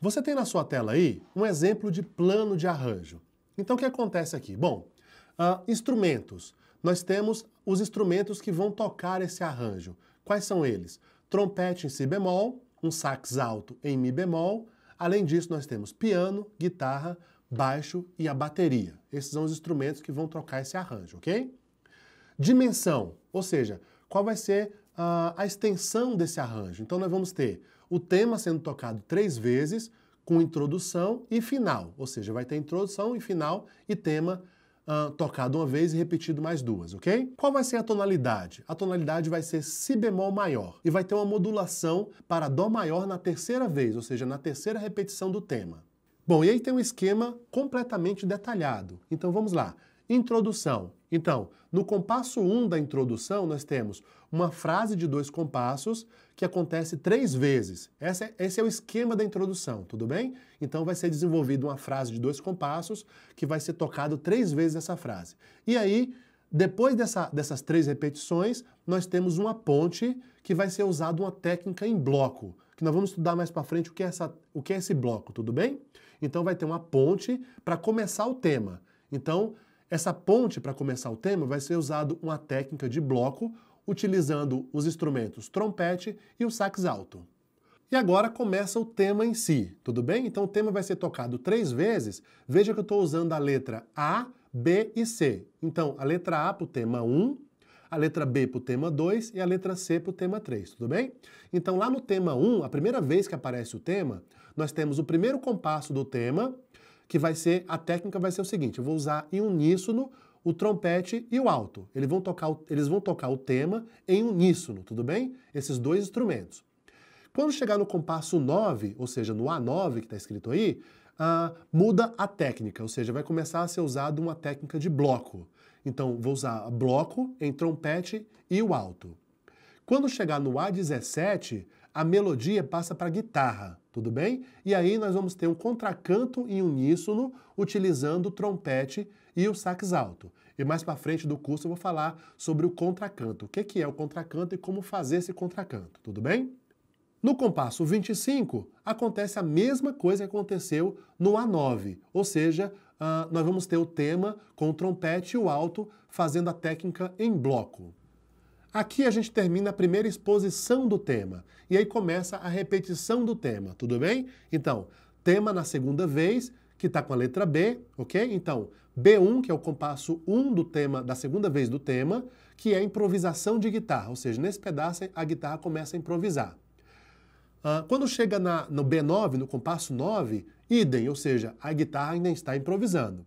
Você tem na sua tela aí um exemplo de plano de arranjo. Então o que acontece aqui? Bom, uh, instrumentos. Nós temos os instrumentos que vão tocar esse arranjo. Quais são eles? Trompete em si bemol, um sax alto em mi bemol. Além disso, nós temos piano, guitarra, baixo e a bateria. Esses são os instrumentos que vão trocar esse arranjo, ok? Dimensão, ou seja, qual vai ser uh, a extensão desse arranjo. Então nós vamos ter o tema sendo tocado três vezes, com introdução e final. Ou seja, vai ter introdução e final e tema uh, tocado uma vez e repetido mais duas, ok? Qual vai ser a tonalidade? A tonalidade vai ser Si bemol maior e vai ter uma modulação para Dó maior na terceira vez, ou seja, na terceira repetição do tema. Bom, e aí tem um esquema completamente detalhado. Então vamos lá. Introdução. Então, no compasso 1 um da introdução, nós temos uma frase de dois compassos que acontece três vezes. É, esse é o esquema da introdução, tudo bem? Então, vai ser desenvolvida uma frase de dois compassos que vai ser tocado três vezes essa frase. E aí, depois dessa, dessas três repetições, nós temos uma ponte que vai ser usada uma técnica em bloco, que nós vamos estudar mais para frente o que, é essa, o que é esse bloco, tudo bem? Então vai ter uma ponte para começar o tema. Então, essa ponte para começar o tema vai ser usado uma técnica de bloco utilizando os instrumentos trompete e o sax alto. E agora começa o tema em si, tudo bem? Então o tema vai ser tocado três vezes. Veja que eu estou usando a letra A, B e C. Então a letra A para o tema 1, a letra B para o tema 2 e a letra C para o tema 3, tudo bem? Então, lá no tema 1, a primeira vez que aparece o tema, nós temos o primeiro compasso do tema, que vai ser, a técnica vai ser o seguinte, eu vou usar em uníssono o trompete e o alto. Eles vão tocar o, eles vão tocar o tema em uníssono, tudo bem? Esses dois instrumentos. Quando chegar no compasso 9, ou seja, no A9 que está escrito aí, uh, muda a técnica, ou seja, vai começar a ser usada uma técnica de bloco. Então, vou usar bloco em trompete e o alto. Quando chegar no A17, a melodia passa para a guitarra, tudo bem? E aí nós vamos ter um contracanto em uníssono utilizando o trompete e o sax alto. E mais para frente do curso eu vou falar sobre o contracanto, o que, que é o contracanto e como fazer esse contracanto, tudo bem? No compasso 25, acontece a mesma coisa que aconteceu no A9, ou seja, uh, nós vamos ter o tema com o trompete e o alto fazendo a técnica em bloco. Aqui a gente termina a primeira exposição do tema e aí começa a repetição do tema, tudo bem? Então, tema na segunda vez, que está com a letra B, ok? Então, B1, que é o compasso 1 do tema, da segunda vez do tema, que é improvisação de guitarra, ou seja, nesse pedaço a guitarra começa a improvisar. Uh, quando chega na, no B9, no compasso 9, idem, ou seja, a guitarra ainda está improvisando.